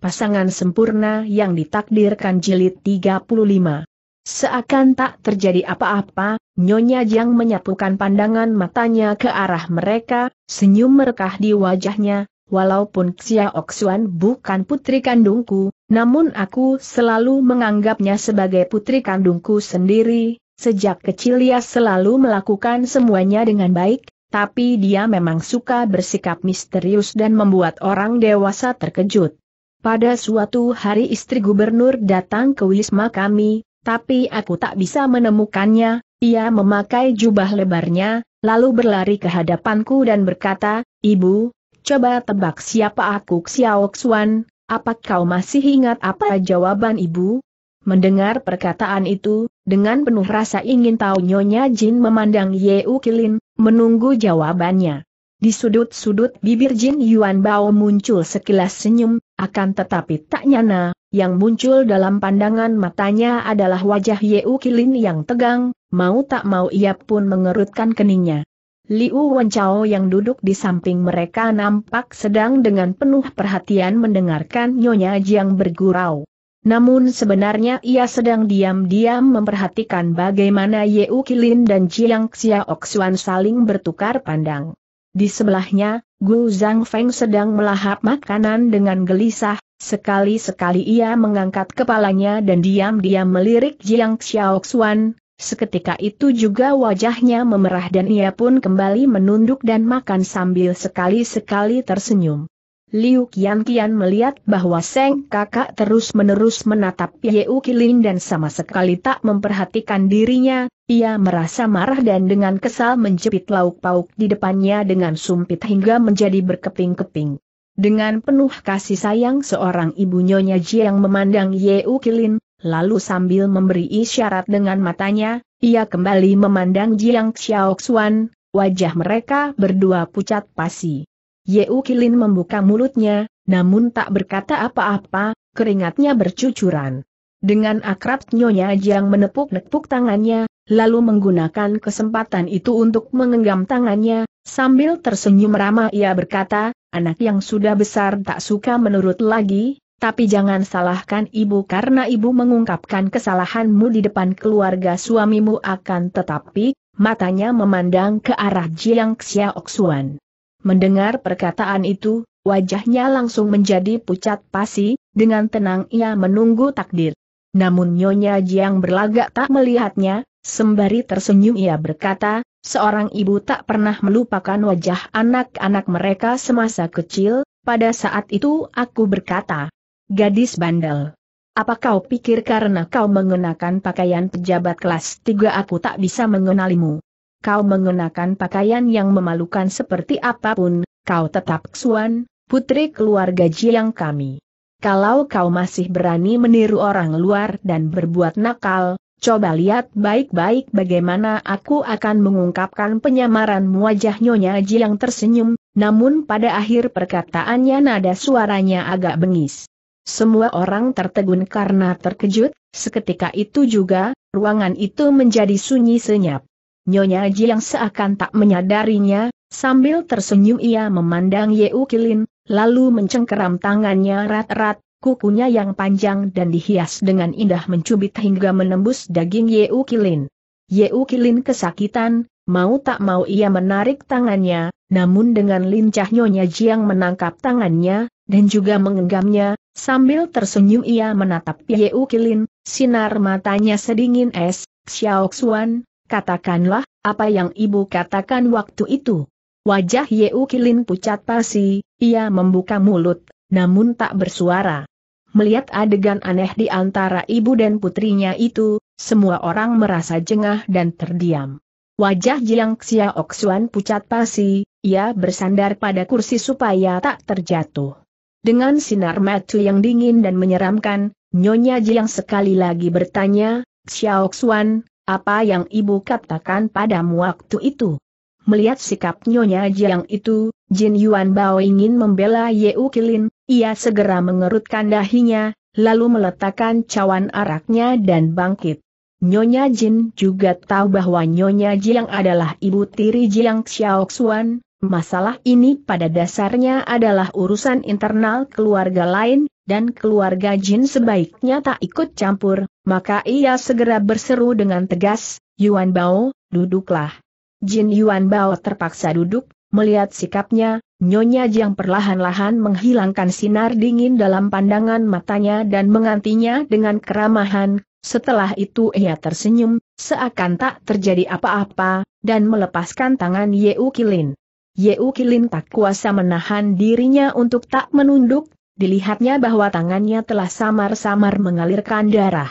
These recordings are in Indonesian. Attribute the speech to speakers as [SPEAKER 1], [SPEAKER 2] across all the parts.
[SPEAKER 1] pasangan sempurna yang ditakdirkan jilid 35. Seakan tak terjadi apa-apa, Nyonya Jiang menyapukan pandangan matanya ke arah mereka, senyum merekah di wajahnya, walaupun Xia Xuan bukan putri kandungku, namun aku selalu menganggapnya sebagai putri kandungku sendiri, sejak kecil ia selalu melakukan semuanya dengan baik, tapi dia memang suka bersikap misterius dan membuat orang dewasa terkejut. Pada suatu hari istri gubernur datang ke wisma kami, tapi aku tak bisa menemukannya, ia memakai jubah lebarnya, lalu berlari ke hadapanku dan berkata, Ibu, coba tebak siapa aku Xiao Xuan, apa kau masih ingat apa jawaban ibu? Mendengar perkataan itu, dengan penuh rasa ingin tahu Nyonya Jin memandang Yeu Kilin, menunggu jawabannya. Di sudut-sudut bibir Jin Yuan Bao muncul sekilas senyum, akan tetapi tak nyana, yang muncul dalam pandangan matanya adalah wajah U Kilin yang tegang, mau tak mau ia pun mengerutkan keningnya. Liu Wenchao yang duduk di samping mereka nampak sedang dengan penuh perhatian mendengarkan Nyonya Jiang bergurau. Namun sebenarnya ia sedang diam-diam memperhatikan bagaimana U Kilin dan Jiang Xiaoxuan saling bertukar pandang. Di sebelahnya, Gu Feng sedang melahap makanan dengan gelisah, sekali-sekali ia mengangkat kepalanya dan diam-diam melirik Jiang Xiaoxuan, seketika itu juga wajahnya memerah dan ia pun kembali menunduk dan makan sambil sekali-sekali tersenyum. Liu Kian Kian melihat bahwa Seng kakak terus-menerus menatap Ye Kilin dan sama sekali tak memperhatikan dirinya, ia merasa marah dan dengan kesal menjepit lauk pauk di depannya dengan sumpit hingga menjadi berkeping-keping. Dengan penuh kasih sayang seorang ibu Nyonya Ji yang memandang Ye Kilin, lalu sambil memberi isyarat dengan matanya, ia kembali memandang Jiang Xiaoxuan, wajah mereka berdua pucat pasi. Yeu Kilin membuka mulutnya, namun tak berkata apa-apa, keringatnya bercucuran. Dengan akrab Nyonya Jiang menepuk-nepuk tangannya, lalu menggunakan kesempatan itu untuk mengenggam tangannya, sambil tersenyum ramah ia berkata, anak yang sudah besar tak suka menurut lagi, tapi jangan salahkan ibu karena ibu mengungkapkan kesalahanmu di depan keluarga suamimu akan tetapi, matanya memandang ke arah Jiang Xiaoxuan. Mendengar perkataan itu, wajahnya langsung menjadi pucat pasi, dengan tenang ia menunggu takdir. Namun Nyonya Jiang berlagak tak melihatnya, sembari tersenyum ia berkata, seorang ibu tak pernah melupakan wajah anak-anak mereka semasa kecil, pada saat itu aku berkata, gadis bandel. Apa kau pikir karena kau mengenakan pakaian pejabat kelas 3 aku tak bisa mengenalimu? kau mengenakan pakaian yang memalukan seperti apapun, kau tetap Xuan, putri keluarga Jiang kami. Kalau kau masih berani meniru orang luar dan berbuat nakal, coba lihat baik-baik bagaimana aku akan mengungkapkan penyamaran wajah Nyonya Jiang tersenyum, namun pada akhir perkataannya nada suaranya agak bengis. Semua orang tertegun karena terkejut, seketika itu juga, ruangan itu menjadi sunyi senyap. Nyonya Aji yang seakan tak menyadarinya, sambil tersenyum ia memandang Ye Ukilin, lalu mencengkeram tangannya rat-rat, kukunya yang panjang dan dihias dengan indah mencubit hingga menembus daging Ye Ukilin. Ye Ukilin kesakitan, mau tak mau ia menarik tangannya, namun dengan lincah Nyonya Ji yang menangkap tangannya, dan juga mengenggamnya, sambil tersenyum ia menatap Ye Ukilin, sinar matanya sedingin es, Xiao Xuan, Katakanlah, apa yang ibu katakan waktu itu? Wajah Yeu Kilin pucat pasi, ia membuka mulut, namun tak bersuara. Melihat adegan aneh di antara ibu dan putrinya itu, semua orang merasa jengah dan terdiam. Wajah Jiang Xia Oksuan pucat pasi, ia bersandar pada kursi supaya tak terjatuh. Dengan sinar mata yang dingin dan menyeramkan, Nyonya Jiang sekali lagi bertanya, Xiao Xuan, apa yang ibu katakan padamu waktu itu. Melihat sikap Nyonya Jiang itu, Jin Yuan Bao ingin membela Yeu Kilin, ia segera mengerutkan dahinya, lalu meletakkan cawan araknya dan bangkit. Nyonya Jin juga tahu bahwa Nyonya Jiang adalah ibu tiri Jiang Xiaoxuan, Masalah ini pada dasarnya adalah urusan internal keluarga lain, dan keluarga Jin sebaiknya tak ikut campur, maka ia segera berseru dengan tegas, Yuan Bao, duduklah. Jin Yuan Bao terpaksa duduk, melihat sikapnya, Nyonya Jiang perlahan-lahan menghilangkan sinar dingin dalam pandangan matanya dan mengantinya dengan keramahan, setelah itu ia tersenyum, seakan tak terjadi apa-apa, dan melepaskan tangan Yeu Kilin. Yeu Kilin tak kuasa menahan dirinya untuk tak menunduk, dilihatnya bahwa tangannya telah samar-samar mengalirkan darah.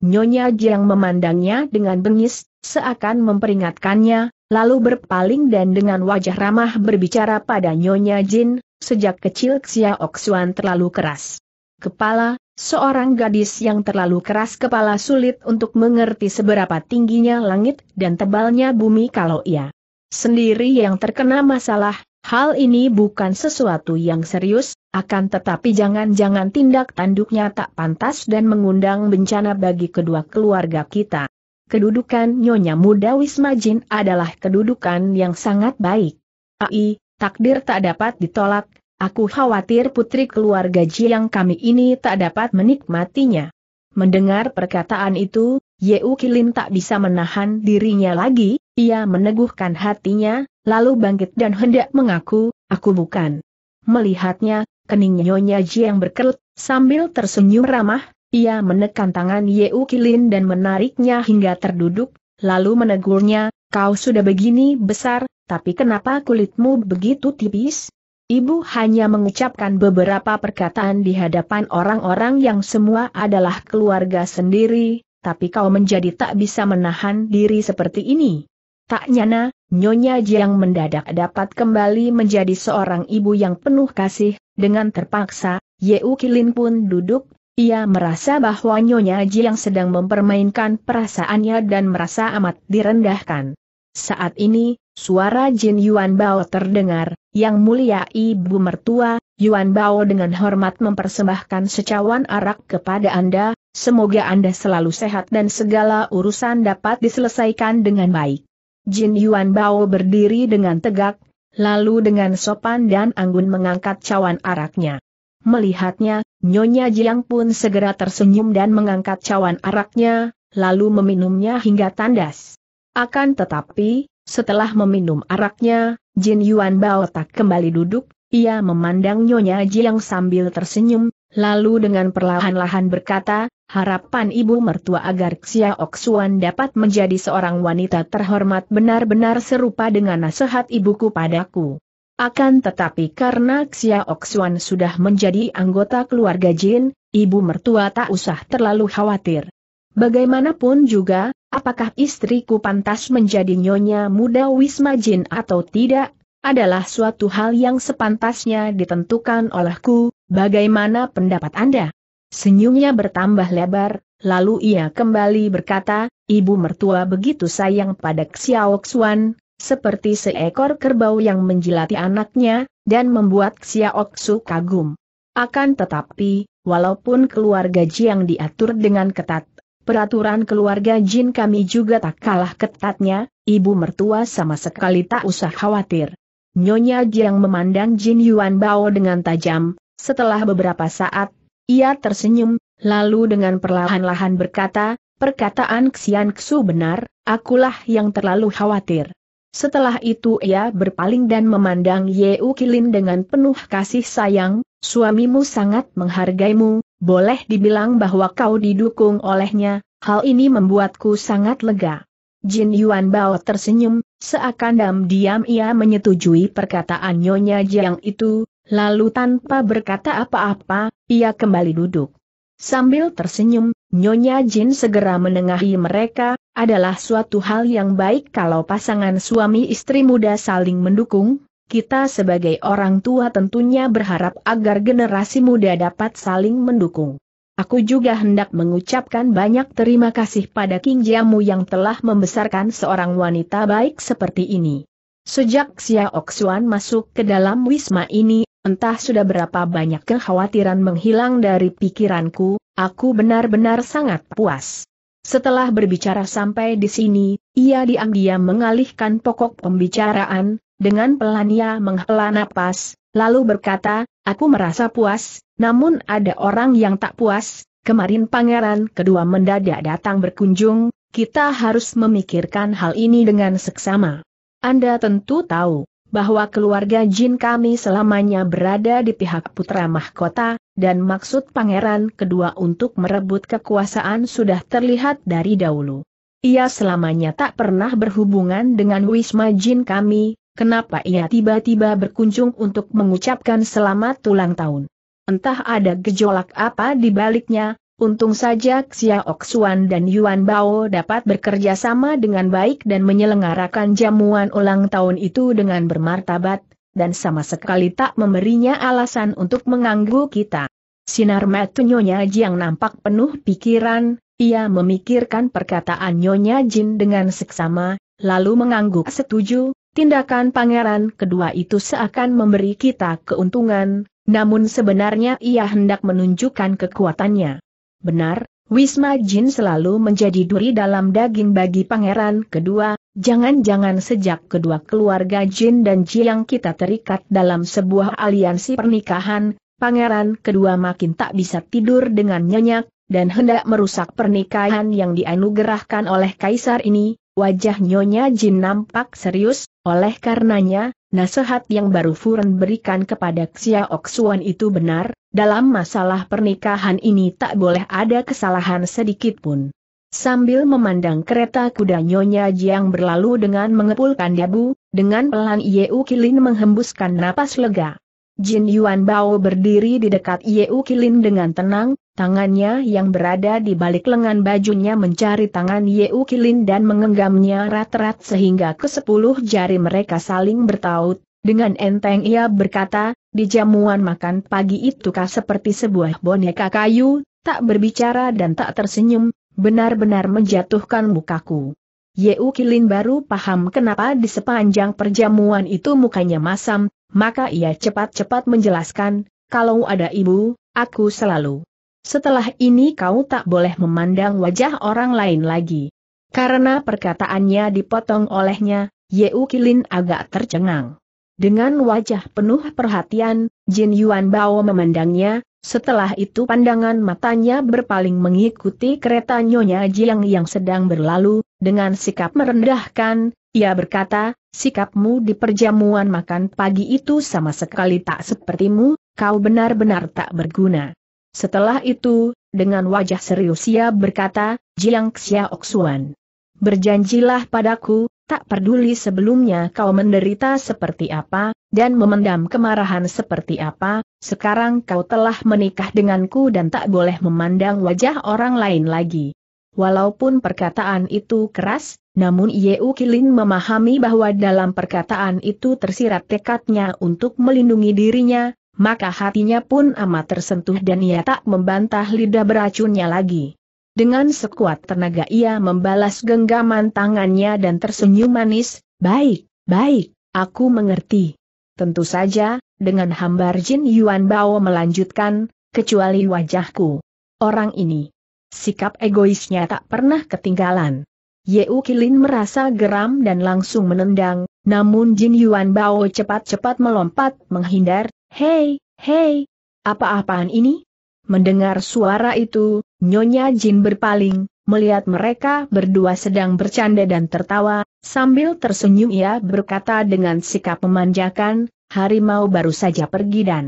[SPEAKER 1] Nyonya Jiang memandangnya dengan bengis, seakan memperingatkannya, lalu berpaling dan dengan wajah ramah berbicara pada Nyonya Jin, sejak kecil Xia Oksuan terlalu keras. Kepala, seorang gadis yang terlalu keras kepala sulit untuk mengerti seberapa tingginya langit dan tebalnya bumi kalau ia sendiri yang terkena masalah, hal ini bukan sesuatu yang serius, akan tetapi jangan-jangan tindak tanduknya tak pantas dan mengundang bencana bagi kedua keluarga kita. Kedudukan Nyonya Muda Wismajin adalah kedudukan yang sangat baik. Ai, takdir tak dapat ditolak, aku khawatir putri keluarga jiang kami ini tak dapat menikmatinya. Mendengar perkataan itu, Ye Ukilin tak bisa menahan dirinya lagi, ia meneguhkan hatinya, lalu bangkit dan hendak mengaku, aku bukan. Melihatnya, kening Nyonya Jiang berkerut, sambil tersenyum ramah, ia menekan tangan Ye Ukilin dan menariknya hingga terduduk, lalu menegurnya, kau sudah begini besar, tapi kenapa kulitmu begitu tipis? Ibu hanya mengucapkan beberapa perkataan di hadapan orang-orang yang semua adalah keluarga sendiri, tapi kau menjadi tak bisa menahan diri seperti ini. Tak nyana, Nyonya Jiang mendadak dapat kembali menjadi seorang ibu yang penuh kasih, dengan terpaksa, Yeu Kilin pun duduk, ia merasa bahwa Nyonya Jiang sedang mempermainkan perasaannya dan merasa amat direndahkan. Saat ini, Suara Jin Yuan Bao terdengar, yang mulia ibu mertua, Yuan Bao dengan hormat mempersembahkan secawan arak kepada Anda, semoga Anda selalu sehat dan segala urusan dapat diselesaikan dengan baik. Jin Yuan Bao berdiri dengan tegak, lalu dengan sopan dan anggun mengangkat cawan araknya. Melihatnya, Nyonya Jiang pun segera tersenyum dan mengangkat cawan araknya, lalu meminumnya hingga tandas. Akan tetapi, setelah meminum araknya, Jin Yuan Bao tak kembali duduk, ia memandang Nyonya Jiang sambil tersenyum, lalu dengan perlahan-lahan berkata, harapan ibu mertua agar Xia Oksuan dapat menjadi seorang wanita terhormat benar-benar serupa dengan nasihat ibuku padaku. Akan tetapi karena Xia Oksuan sudah menjadi anggota keluarga Jin, ibu mertua tak usah terlalu khawatir. Bagaimanapun juga, apakah istriku pantas menjadi nyonya muda Wisma Jin atau tidak, adalah suatu hal yang sepantasnya ditentukan olehku, bagaimana pendapat Anda? Senyumnya bertambah lebar, lalu ia kembali berkata, ibu mertua begitu sayang pada Xiao Xuan, seperti seekor kerbau yang menjilati anaknya, dan membuat Xiao Xu kagum. Akan tetapi, walaupun keluarga Jiang diatur dengan ketat, peraturan keluarga Jin kami juga tak kalah ketatnya, ibu mertua sama sekali tak usah khawatir. Nyonya Jiang memandang Jin Yuan Bao dengan tajam, setelah beberapa saat, ia tersenyum, lalu dengan perlahan-lahan berkata, perkataan Xian Xu benar, akulah yang terlalu khawatir. Setelah itu ia berpaling dan memandang Ye Kilin dengan penuh kasih sayang, suamimu sangat menghargaimu, boleh dibilang bahwa kau didukung olehnya, hal ini membuatku sangat lega. Jin Yuan Bao tersenyum, seakan diam-diam ia menyetujui perkataan Nyonya Jiang itu, lalu tanpa berkata apa-apa, ia kembali duduk. Sambil tersenyum, Nyonya Jin segera menengahi mereka, adalah suatu hal yang baik kalau pasangan suami istri muda saling mendukung, kita sebagai orang tua tentunya berharap agar generasi muda dapat saling mendukung. Aku juga hendak mengucapkan banyak terima kasih pada King Jiamu yang telah membesarkan seorang wanita baik seperti ini. Sejak Xia Oksuan masuk ke dalam wisma ini, entah sudah berapa banyak kekhawatiran menghilang dari pikiranku, aku benar-benar sangat puas. Setelah berbicara sampai di sini, ia diam-diam mengalihkan pokok pembicaraan, dengan pelan ia menghela napas, lalu berkata, aku merasa puas, namun ada orang yang tak puas, kemarin pangeran kedua mendadak datang berkunjung, kita harus memikirkan hal ini dengan seksama. Anda tentu tahu, bahwa keluarga Jin kami selamanya berada di pihak putra mahkota, dan maksud pangeran kedua untuk merebut kekuasaan sudah terlihat dari dahulu. Ia selamanya tak pernah berhubungan dengan Wisma Jin kami, kenapa ia tiba-tiba berkunjung untuk mengucapkan selamat ulang tahun. Entah ada gejolak apa di baliknya, untung saja Xia Oksuan dan Yuan Bao dapat bekerja sama dengan baik dan menyelenggarakan jamuan ulang tahun itu dengan bermartabat, dan sama sekali tak memberinya alasan untuk mengganggu kita. Sinar mata Nyonya Jiang nampak penuh pikiran, ia memikirkan perkataan Nyonya Jin dengan seksama, lalu mengangguk setuju, Tindakan pangeran kedua itu seakan memberi kita keuntungan, namun sebenarnya ia hendak menunjukkan kekuatannya. Benar, Wisma Jin selalu menjadi duri dalam daging bagi pangeran kedua, jangan-jangan sejak kedua keluarga Jin dan Jiang kita terikat dalam sebuah aliansi pernikahan, pangeran kedua makin tak bisa tidur dengan nyenyak, dan hendak merusak pernikahan yang dianugerahkan oleh kaisar ini, Wajah Nyonya Jin nampak serius, oleh karenanya, nasihat yang baru Furen berikan kepada Xia Oksuan itu benar, dalam masalah pernikahan ini tak boleh ada kesalahan sedikit pun. Sambil memandang kereta kuda Nyonya Jiang berlalu dengan mengepulkan dabu, dengan pelan Yeu Kilin menghembuskan napas lega. Jin Yuan Bao berdiri di dekat Yeu Kilin dengan tenang, Tangannya yang berada di balik lengan bajunya mencari tangan Yeukilin Ukilin dan mengenggamnya rat-rat sehingga ke sepuluh jari mereka saling bertaut. Dengan enteng ia berkata, di jamuan makan pagi itu kah seperti sebuah boneka kayu, tak berbicara dan tak tersenyum, benar-benar menjatuhkan mukaku. Yeukilin Ukilin baru paham kenapa di sepanjang perjamuan itu mukanya masam, maka ia cepat-cepat menjelaskan, kalau ada ibu, aku selalu setelah ini kau tak boleh memandang wajah orang lain lagi. Karena perkataannya dipotong olehnya, Ye Ukilin agak tercengang. Dengan wajah penuh perhatian, Jin Yuan Bao memandangnya, setelah itu pandangan matanya berpaling mengikuti kereta Nyonya Jiang yang sedang berlalu, dengan sikap merendahkan, ia berkata, sikapmu di perjamuan makan pagi itu sama sekali tak sepertimu, kau benar-benar tak berguna. Setelah itu, dengan wajah serius ia berkata, Jiang Xiaoxuan. Berjanjilah padaku, tak peduli sebelumnya kau menderita seperti apa, dan memendam kemarahan seperti apa, sekarang kau telah menikah denganku dan tak boleh memandang wajah orang lain lagi. Walaupun perkataan itu keras, namun Yeu Kilin memahami bahwa dalam perkataan itu tersirat tekadnya untuk melindungi dirinya, maka hatinya pun amat tersentuh dan ia tak membantah lidah beracunnya lagi. Dengan sekuat tenaga ia membalas genggaman tangannya dan tersenyum manis, baik, baik, aku mengerti. Tentu saja, dengan hambar Jin Yuan Bao melanjutkan, kecuali wajahku. Orang ini. Sikap egoisnya tak pernah ketinggalan. Ye Kilin merasa geram dan langsung menendang, namun Jin Yuan Bao cepat-cepat melompat menghindar, Hei, hei, apa-apaan ini? Mendengar suara itu, Nyonya Jin berpaling, melihat mereka berdua sedang bercanda dan tertawa, sambil tersenyum ia berkata dengan sikap memanjakan, harimau baru saja pergi dan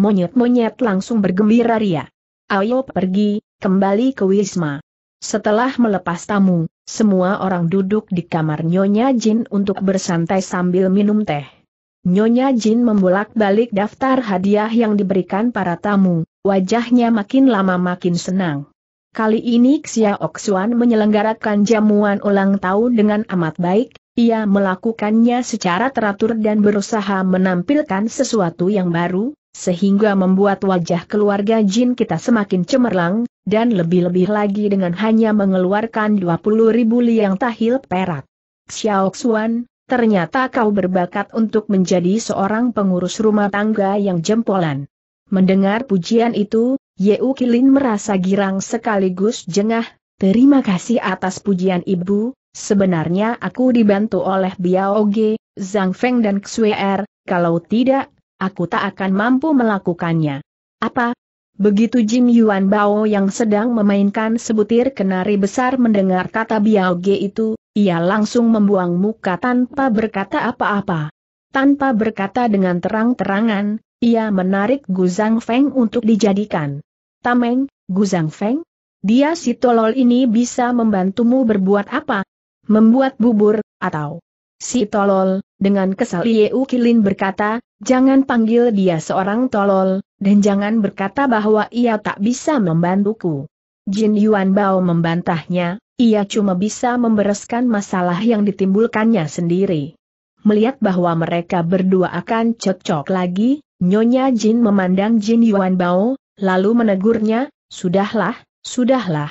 [SPEAKER 1] monyet-monyet langsung bergembira ria. Ayo pergi, kembali ke Wisma. Setelah melepas tamu, semua orang duduk di kamar Nyonya Jin untuk bersantai sambil minum teh. Nyonya Jin membolak-balik daftar hadiah yang diberikan para tamu, wajahnya makin lama makin senang. Kali ini Xiao Xuan menyelenggarakan jamuan ulang tahun dengan amat baik, ia melakukannya secara teratur dan berusaha menampilkan sesuatu yang baru, sehingga membuat wajah keluarga Jin kita semakin cemerlang, dan lebih-lebih lagi dengan hanya mengeluarkan 20 ribu liang tahil perak. Xiao Xuan, Ternyata kau berbakat untuk menjadi seorang pengurus rumah tangga yang jempolan. Mendengar pujian itu, Yeu Kilin merasa girang sekaligus jengah, terima kasih atas pujian ibu, sebenarnya aku dibantu oleh Biao Ge, Zhang Feng dan Er, kalau tidak, aku tak akan mampu melakukannya. Apa? Begitu Jin Yuan Bao yang sedang memainkan sebutir kenari besar mendengar kata Biao Ge itu, ia langsung membuang muka tanpa berkata apa-apa. Tanpa berkata dengan terang-terangan, ia menarik Gu Zhang Feng untuk dijadikan. Tameng, Gu Zhang Feng? Dia si tolol ini bisa membantumu berbuat apa? Membuat bubur, atau... Si tolol, dengan kesal Yeu Kilin berkata, jangan panggil dia seorang tolol, dan jangan berkata bahwa ia tak bisa membantuku. Jin Yuan Bao membantahnya, ia cuma bisa membereskan masalah yang ditimbulkannya sendiri. Melihat bahwa mereka berdua akan cocok lagi, Nyonya Jin memandang Jin Yuan Bao, lalu menegurnya, Sudahlah, sudahlah.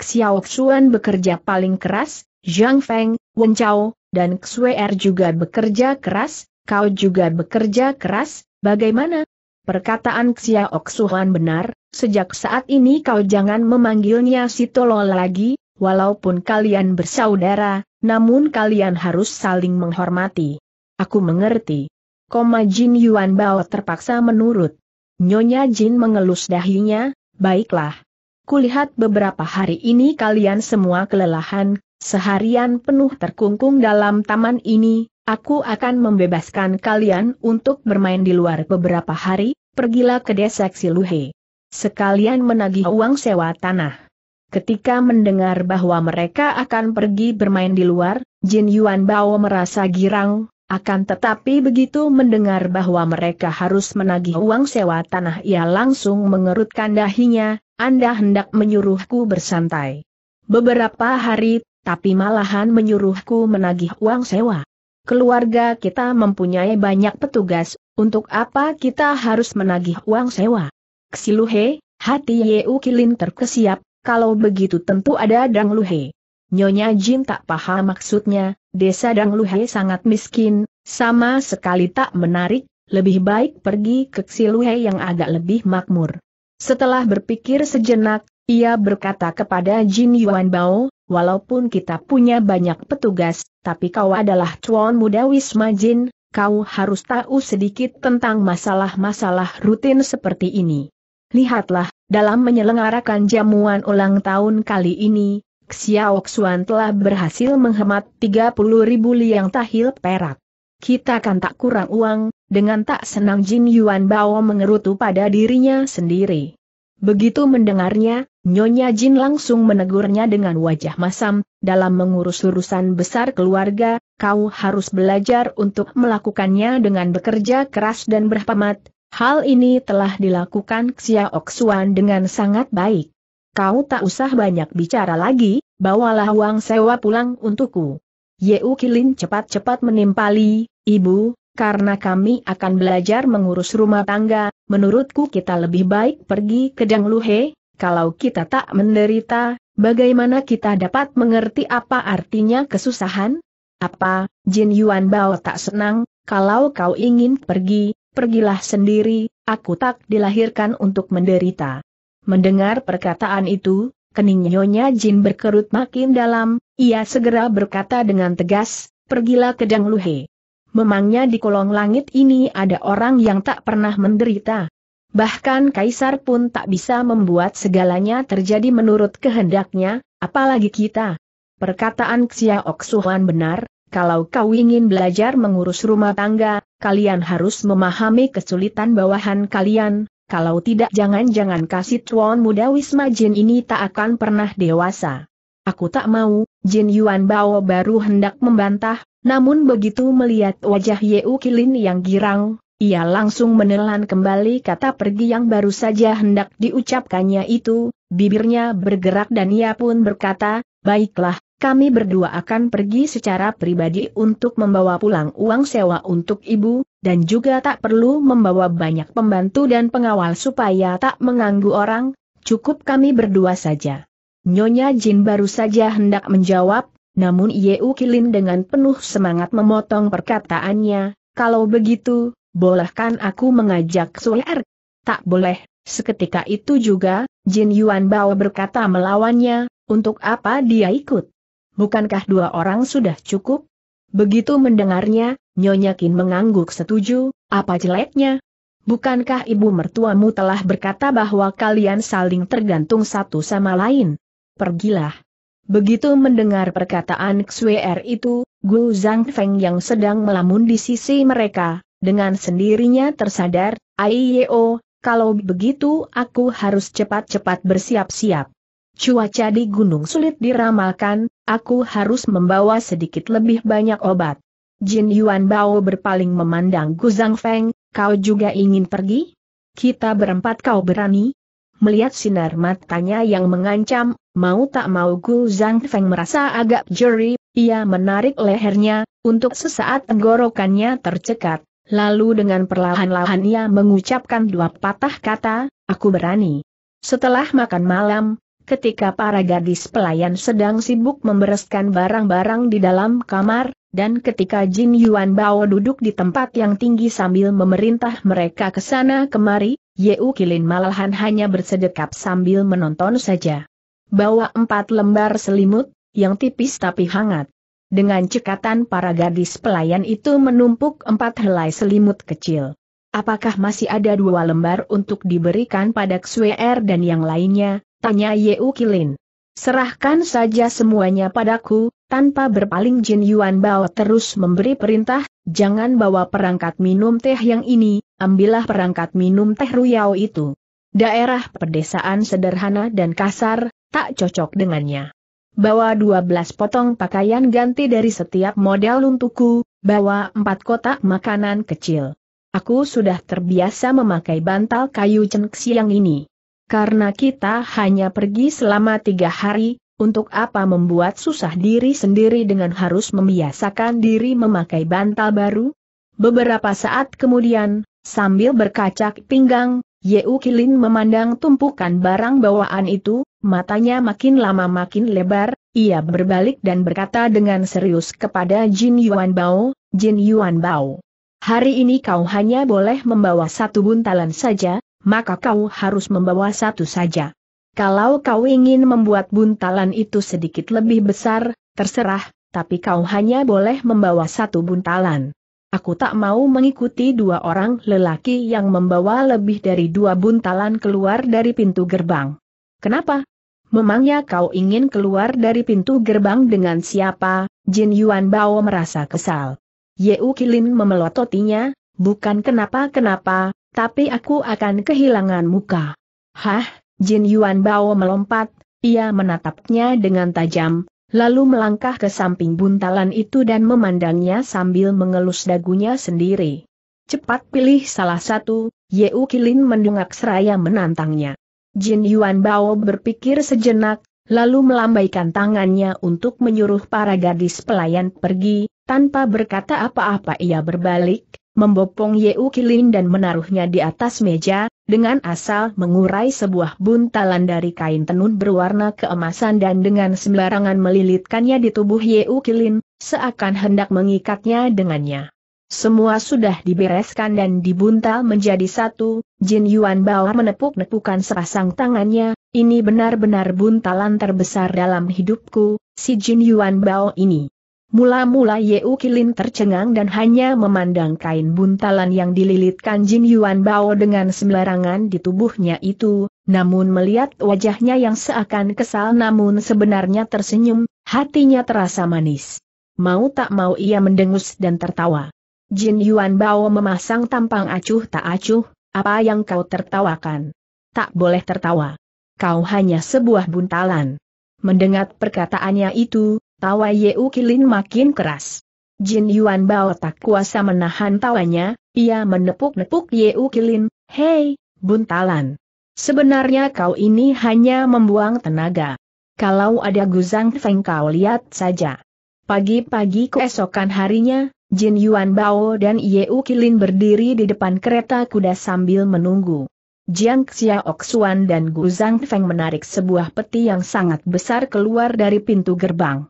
[SPEAKER 1] Xiao Xuan bekerja paling keras, Zhang Feng, Wen Chao, dan Xue Er juga bekerja keras, kau juga bekerja keras, bagaimana? Perkataan Xiao Xuan benar, sejak saat ini kau jangan memanggilnya si tolol lagi, walaupun kalian bersaudara, namun kalian harus saling menghormati. Aku mengerti. Koma Jin Yuan Bao terpaksa menurut. Nyonya Jin mengelus dahinya, baiklah. Kulihat beberapa hari ini kalian semua kelelahan, seharian penuh terkungkung dalam taman ini, aku akan membebaskan kalian untuk bermain di luar beberapa hari, pergilah ke desa Xiluhe. Sekalian menagih uang sewa tanah. Ketika mendengar bahwa mereka akan pergi bermain di luar, Jin Yuan Bao merasa girang, akan tetapi begitu mendengar bahwa mereka harus menagih uang sewa tanah ia langsung mengerutkan dahinya, Anda hendak menyuruhku bersantai. Beberapa hari, tapi malahan menyuruhku menagih uang sewa. Keluarga kita mempunyai banyak petugas, untuk apa kita harus menagih uang sewa? Ksiluhe, hati Yeu Kilin terkesiap, kalau begitu tentu ada Dang Luhe. Nyonya Jin tak paham maksudnya, desa Dang Luhe sangat miskin, sama sekali tak menarik, lebih baik pergi ke Siluhe yang agak lebih makmur. Setelah berpikir sejenak, ia berkata kepada Jin Yuan Bao, walaupun kita punya banyak petugas, tapi kau adalah tuan muda Wisma Jin, kau harus tahu sedikit tentang masalah-masalah rutin seperti ini. Lihatlah, dalam menyelenggarakan jamuan ulang tahun kali ini, Xiao Xuan telah berhasil menghemat 30 ribu liang tahil perak. Kita kan tak kurang uang, dengan tak senang Jin Yuan Bao mengerutu pada dirinya sendiri. Begitu mendengarnya, Nyonya Jin langsung menegurnya dengan wajah masam, dalam mengurus urusan besar keluarga, kau harus belajar untuk melakukannya dengan bekerja keras dan berhemat, Hal ini telah dilakukan Xiao Xuan dengan sangat baik. Kau tak usah banyak bicara lagi, bawalah uang sewa pulang untukku. Yeu Kilin cepat-cepat menimpali, Ibu, karena kami akan belajar mengurus rumah tangga, menurutku kita lebih baik pergi ke Dangluhe, kalau kita tak menderita, bagaimana kita dapat mengerti apa artinya kesusahan? Apa, Jin Yuan Bao tak senang, kalau kau ingin pergi, pergilah sendiri, aku tak dilahirkan untuk menderita. Mendengar perkataan itu, kening Nyonya Jin berkerut makin dalam, ia segera berkata dengan tegas, pergilah ke Dangluhe. Memangnya di kolong langit ini ada orang yang tak pernah menderita. Bahkan kaisar pun tak bisa membuat segalanya terjadi menurut kehendaknya, apalagi kita. Perkataan Xiao Xuan benar, kalau kau ingin belajar mengurus rumah tangga, kalian harus memahami kesulitan bawahan kalian, kalau tidak jangan-jangan kasih tuan muda Wisma Jin ini tak akan pernah dewasa. Aku tak mau, Jin Yuan Bao baru hendak membantah, namun begitu melihat wajah U Kilin yang girang, ia langsung menelan kembali kata pergi yang baru saja hendak diucapkannya itu, bibirnya bergerak dan ia pun berkata, baiklah, kami berdua akan pergi secara pribadi untuk membawa pulang uang sewa untuk ibu, dan juga tak perlu membawa banyak pembantu dan pengawal supaya tak mengganggu orang, cukup kami berdua saja. Nyonya Jin baru saja hendak menjawab, namun Yeu Kilin dengan penuh semangat memotong perkataannya, kalau begitu, bolehkan aku mengajak Suler? Tak boleh, seketika itu juga, Jin Yuan Bao berkata melawannya, untuk apa dia ikut? Bukankah dua orang sudah cukup? Begitu mendengarnya, Nyonya Kin mengangguk setuju, apa jeleknya? Bukankah ibu mertuamu telah berkata bahwa kalian saling tergantung satu sama lain? Pergilah. Begitu mendengar perkataan Xuer er itu, Gu Feng yang sedang melamun di sisi mereka, dengan sendirinya tersadar, Aiyo, oh, kalau begitu aku harus cepat-cepat bersiap-siap. Cuaca di gunung sulit diramalkan, aku harus membawa sedikit lebih banyak obat. Jin Yuan Bao berpaling memandang Gu Zhang Feng, kau juga ingin pergi? Kita berempat kau berani? Melihat sinar matanya yang mengancam, mau tak mau Gu Zhang Feng merasa agak jeri, ia menarik lehernya, untuk sesaat tenggorokannya tercekat. Lalu dengan perlahan-lahan ia mengucapkan dua patah kata, aku berani. Setelah makan malam, ketika para gadis pelayan sedang sibuk membereskan barang-barang di dalam kamar, dan ketika Jin Yuan Bao duduk di tempat yang tinggi sambil memerintah mereka ke sana kemari, Yeu Kilin malahan hanya bersedekap sambil menonton saja. Bawa empat lembar selimut, yang tipis tapi hangat. Dengan cekatan para gadis pelayan itu menumpuk empat helai selimut kecil. Apakah masih ada dua lembar untuk diberikan pada Xuer er dan yang lainnya? Tanya Ye Kilin. Serahkan saja semuanya padaku, tanpa berpaling Jin Yuan Bao terus memberi perintah, jangan bawa perangkat minum teh yang ini, ambillah perangkat minum teh Ruyao itu. Daerah pedesaan sederhana dan kasar, tak cocok dengannya. Bawa 12 potong pakaian ganti dari setiap model untukku, bawa 4 kotak makanan kecil. Aku sudah terbiasa memakai bantal kayu cengksi yang ini. Karena kita hanya pergi selama tiga hari, untuk apa membuat susah diri sendiri dengan harus membiasakan diri memakai bantal baru? Beberapa saat kemudian, sambil berkacak pinggang, Yeu Kilin memandang tumpukan barang bawaan itu, matanya makin lama makin lebar, ia berbalik dan berkata dengan serius kepada Jin Yuan Bao, Jin Yuan Bao. Hari ini kau hanya boleh membawa satu buntalan saja, maka kau harus membawa satu saja. Kalau kau ingin membuat buntalan itu sedikit lebih besar, terserah, tapi kau hanya boleh membawa satu buntalan. Aku tak mau mengikuti dua orang lelaki yang membawa lebih dari dua buntalan keluar dari pintu gerbang. Kenapa? Memangnya kau ingin keluar dari pintu gerbang dengan siapa? Jin Yuan Bao merasa kesal. Yeu Kilin memelototinya, bukan kenapa-kenapa, tapi aku akan kehilangan muka. Hah, Jin Yuan Bao melompat, ia menatapnya dengan tajam, lalu melangkah ke samping buntalan itu dan memandangnya sambil mengelus dagunya sendiri. Cepat pilih salah satu, U Kilin mendungak seraya menantangnya. Jin Yuan Bao berpikir sejenak, lalu melambaikan tangannya untuk menyuruh para gadis pelayan pergi, tanpa berkata apa-apa ia berbalik, membopong Yeu Kilin dan menaruhnya di atas meja, dengan asal mengurai sebuah buntalan dari kain tenun berwarna keemasan dan dengan sembarangan melilitkannya di tubuh Yeu Kilin, seakan hendak mengikatnya dengannya. Semua sudah dibereskan dan dibuntal menjadi satu, Jin Yuan Bao menepuk-nepukan sepasang tangannya, ini benar-benar buntalan terbesar dalam hidupku, si Jin Yuan Bao ini. Mula-mula Yeu Kilin tercengang dan hanya memandang kain buntalan yang dililitkan Jin Yuan Bao dengan sembarangan di tubuhnya itu, namun melihat wajahnya yang seakan kesal namun sebenarnya tersenyum, hatinya terasa manis. Mau tak mau ia mendengus dan tertawa. Jin Yuan Bao memasang tampang acuh tak acuh, apa yang kau tertawakan? Tak boleh tertawa. Kau hanya sebuah buntalan. Mendengar perkataannya itu, Tawa Yeu Kilin makin keras. Jin Yuan Bao tak kuasa menahan tawanya, ia menepuk-nepuk Yeu Kilin, Hei, buntalan. Sebenarnya kau ini hanya membuang tenaga. Kalau ada Guzang Feng kau lihat saja. Pagi-pagi keesokan harinya, Jin Yuan Bao dan Yeu Kilin berdiri di depan kereta kuda sambil menunggu. Jiang Xiaok dan Guzang Feng menarik sebuah peti yang sangat besar keluar dari pintu gerbang.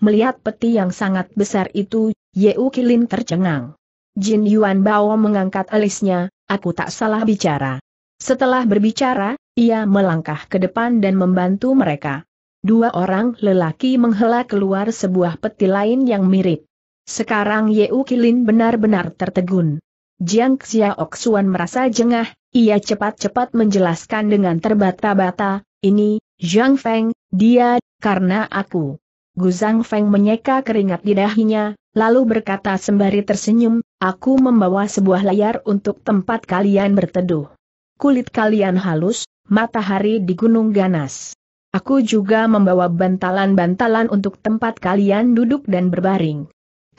[SPEAKER 1] Melihat peti yang sangat besar itu, Yeu Kilin tercengang. Jin Yuan Bao mengangkat alisnya, aku tak salah bicara. Setelah berbicara, ia melangkah ke depan dan membantu mereka. Dua orang lelaki menghela keluar sebuah peti lain yang mirip. Sekarang Yeu Kilin benar-benar tertegun. Jiang Xiaok merasa jengah, ia cepat-cepat menjelaskan dengan terbata-bata, ini, Zhang Feng, dia, karena aku. Guzang Feng menyeka keringat di dahinya, lalu berkata sembari tersenyum, aku membawa sebuah layar untuk tempat kalian berteduh. Kulit kalian halus, matahari di gunung ganas. Aku juga membawa bantalan-bantalan untuk tempat kalian duduk dan berbaring.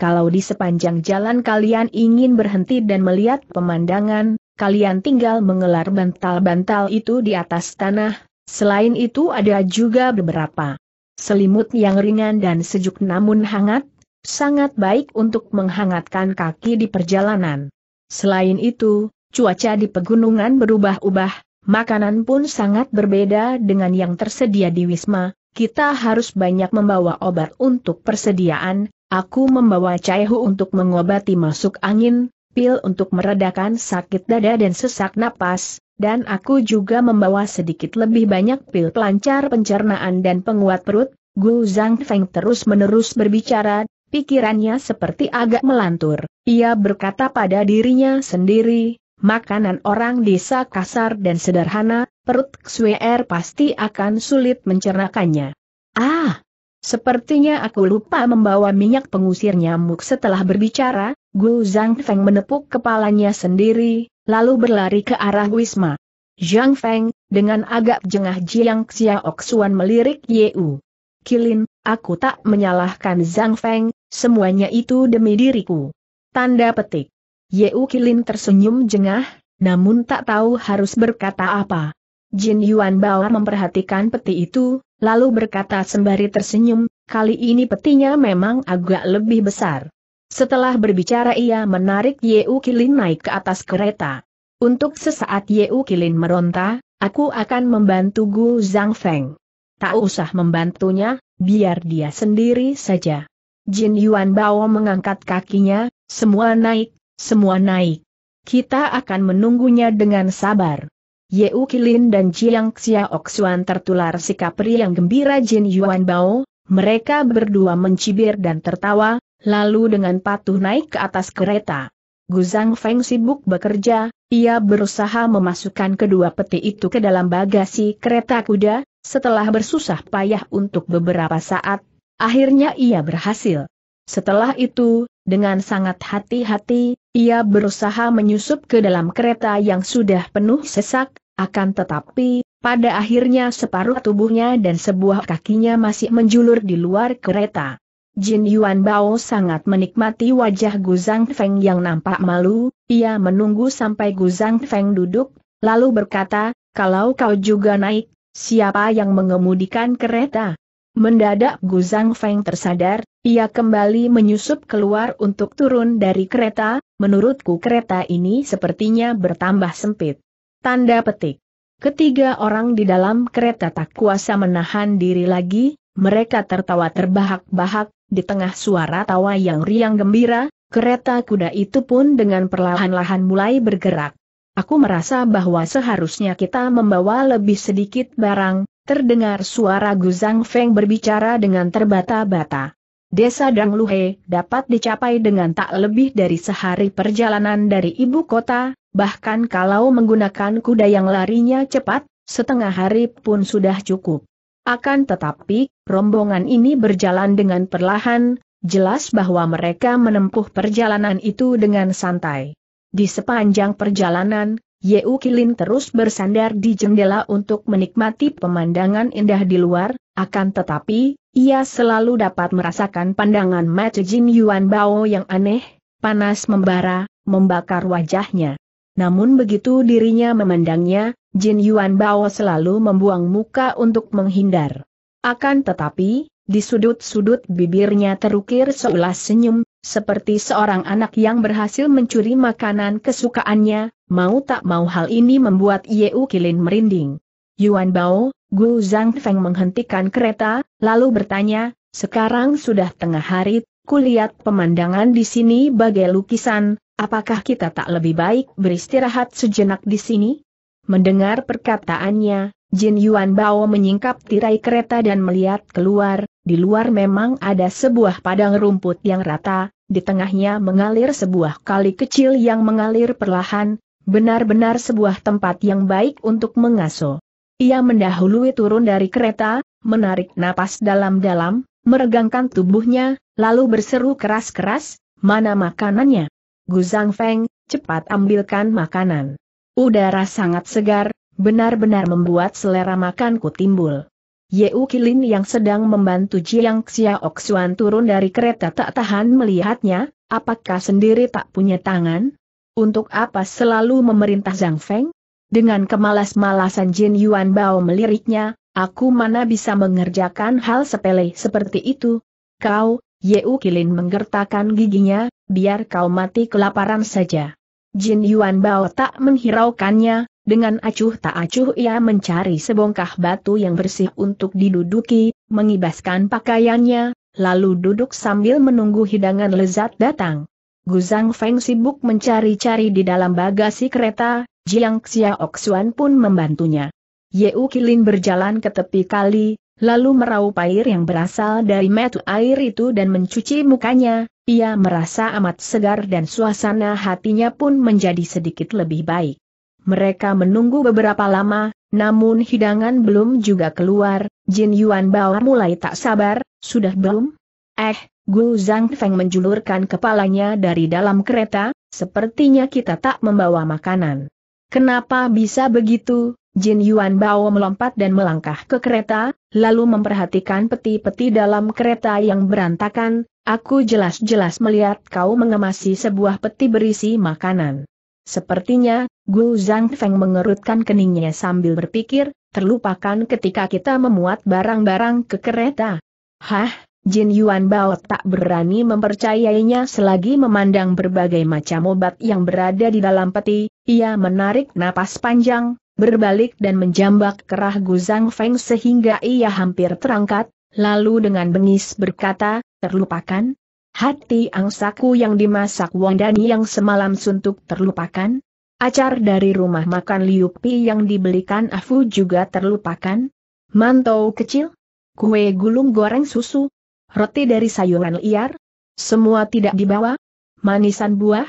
[SPEAKER 1] Kalau di sepanjang jalan kalian ingin berhenti dan melihat pemandangan, kalian tinggal mengelar bantal-bantal itu di atas tanah, selain itu ada juga beberapa selimut yang ringan dan sejuk namun hangat, sangat baik untuk menghangatkan kaki di perjalanan. Selain itu, cuaca di pegunungan berubah-ubah, makanan pun sangat berbeda dengan yang tersedia di Wisma, kita harus banyak membawa obat untuk persediaan, aku membawa caihu untuk mengobati masuk angin, pil untuk meredakan sakit dada dan sesak napas, dan aku juga membawa sedikit lebih banyak pil pelancar pencernaan dan penguat perut, Gu Zhang Feng terus-menerus berbicara, pikirannya seperti agak melantur. Ia berkata pada dirinya sendiri, makanan orang desa kasar dan sederhana, perut Xuer er pasti akan sulit mencernakannya. Ah! Sepertinya aku lupa membawa minyak pengusir nyamuk setelah berbicara, Gu Zhang Feng menepuk kepalanya sendiri, lalu berlari ke arah Wisma. Zhang Feng, dengan agak jengah Jiang Xiaok Xuan melirik Yeu. Kilin, aku tak menyalahkan Zhang Feng, semuanya itu demi diriku. Tanda petik. Yeu Kilin tersenyum jengah, namun tak tahu harus berkata apa. Jin Yuan Bao memperhatikan peti itu, lalu berkata sembari tersenyum, kali ini petinya memang agak lebih besar. Setelah berbicara ia menarik Yeu Kilin naik ke atas kereta. Untuk sesaat Yeu Kilin meronta, aku akan membantu Gu Zhang Feng. Tak usah membantunya, biar dia sendiri saja. Jin Yuan Bao mengangkat kakinya, semua naik, semua naik. Kita akan menunggunya dengan sabar. Yeu Kilin dan Jiang Xiaok Xuan tertular sikap riang yang gembira Jin Yuan Bao, mereka berdua mencibir dan tertawa, lalu dengan patuh naik ke atas kereta. Guzang Feng sibuk bekerja, ia berusaha memasukkan kedua peti itu ke dalam bagasi kereta kuda, setelah bersusah payah untuk beberapa saat, akhirnya ia berhasil. Setelah itu, dengan sangat hati-hati, ia berusaha menyusup ke dalam kereta yang sudah penuh sesak, akan tetapi, pada akhirnya separuh tubuhnya dan sebuah kakinya masih menjulur di luar kereta. Jin Yuan Bao sangat menikmati wajah Gu Zhang Feng yang nampak malu, ia menunggu sampai Gu Zhang Feng duduk, lalu berkata, kalau kau juga naik, siapa yang mengemudikan kereta? Mendadak Gu Zhang Feng tersadar, ia kembali menyusup keluar untuk turun dari kereta, menurutku kereta ini sepertinya bertambah sempit. Tanda petik. Ketiga orang di dalam kereta tak kuasa menahan diri lagi, mereka tertawa terbahak-bahak, di tengah suara tawa yang riang gembira, kereta kuda itu pun dengan perlahan-lahan mulai bergerak. Aku merasa bahwa seharusnya kita membawa lebih sedikit barang, terdengar suara Guzang Feng berbicara dengan terbata-bata. Desa Dangluhe dapat dicapai dengan tak lebih dari sehari perjalanan dari ibu kota, bahkan kalau menggunakan kuda yang larinya cepat, setengah hari pun sudah cukup. Akan tetapi, rombongan ini berjalan dengan perlahan, jelas bahwa mereka menempuh perjalanan itu dengan santai. Di sepanjang perjalanan, Yeu Kilin terus bersandar di jendela untuk menikmati pemandangan indah di luar, akan tetapi, ia selalu dapat merasakan pandangan mata Jin Yuan Bao yang aneh, panas membara, membakar wajahnya. Namun begitu dirinya memandangnya, Jin Yuan Bao selalu membuang muka untuk menghindar. Akan tetapi, di sudut-sudut bibirnya terukir seulas senyum, seperti seorang anak yang berhasil mencuri makanan kesukaannya, mau tak mau hal ini membuat Yeu Kilin merinding. Yuan Bao, Gu Zhang Feng menghentikan kereta, lalu bertanya, sekarang sudah tengah hari, kulihat pemandangan di sini bagai lukisan, apakah kita tak lebih baik beristirahat sejenak di sini? Mendengar perkataannya, Jin Yuan Bao menyingkap tirai kereta dan melihat keluar, di luar memang ada sebuah padang rumput yang rata, di tengahnya mengalir sebuah kali kecil yang mengalir perlahan, benar-benar sebuah tempat yang baik untuk mengaso. Ia mendahului turun dari kereta, menarik napas dalam-dalam, meregangkan tubuhnya, lalu berseru keras-keras, mana makanannya? Guzang Feng, cepat ambilkan makanan. Udara sangat segar, benar-benar membuat selera makanku timbul. Ye Kilin yang sedang membantu Jiang Xiaoxuan turun dari kereta tak tahan melihatnya, apakah sendiri tak punya tangan? Untuk apa selalu memerintah Zhang Feng? Dengan kemalas-malasan Jin Yuan Bao meliriknya, aku mana bisa mengerjakan hal sepele seperti itu? Kau, Ye Kilin menggertakkan giginya, biar kau mati kelaparan saja. Jin Yuan Bao tak menghiraukannya, dengan acuh tak acuh ia mencari sebongkah batu yang bersih untuk diduduki, mengibaskan pakaiannya, lalu duduk sambil menunggu hidangan lezat datang. Zhang Feng sibuk mencari-cari di dalam bagasi kereta, Jiang Xiaoxuan pun membantunya. Ye Qilin berjalan ke tepi kali, lalu meraup air yang berasal dari metu air itu dan mencuci mukanya, ia merasa amat segar dan suasana hatinya pun menjadi sedikit lebih baik. Mereka menunggu beberapa lama, namun hidangan belum juga keluar, Jin Yuan Bao mulai tak sabar, sudah belum? Eh, Gu Zhang Feng menjulurkan kepalanya dari dalam kereta, sepertinya kita tak membawa makanan. Kenapa bisa begitu, Jin Yuan Bao melompat dan melangkah ke kereta, lalu memperhatikan peti-peti dalam kereta yang berantakan, aku jelas-jelas melihat kau mengemasi sebuah peti berisi makanan. Sepertinya, Gu Feng mengerutkan keningnya sambil berpikir, terlupakan ketika kita memuat barang-barang ke kereta. Hah, Jin Yuan Bao tak berani mempercayainya selagi memandang berbagai macam obat yang berada di dalam peti, ia menarik napas panjang, berbalik dan menjambak kerah Guzang Feng sehingga ia hampir terangkat, lalu dengan bengis berkata, terlupakan? Hati angsaku yang dimasak Wong Dani yang semalam suntuk terlupakan? Acar dari rumah makan pi yang dibelikan Afu juga terlupakan? Mantau kecil? Kue gulung goreng susu? Roti dari sayuran liar? Semua tidak dibawa? Manisan buah?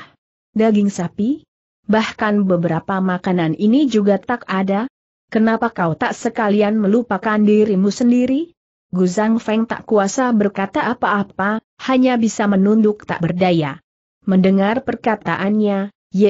[SPEAKER 1] Daging sapi? Bahkan beberapa makanan ini juga tak ada. Kenapa kau tak sekalian melupakan dirimu sendiri? Guzang Feng tak kuasa berkata apa-apa, hanya bisa menunduk tak berdaya. Mendengar perkataannya,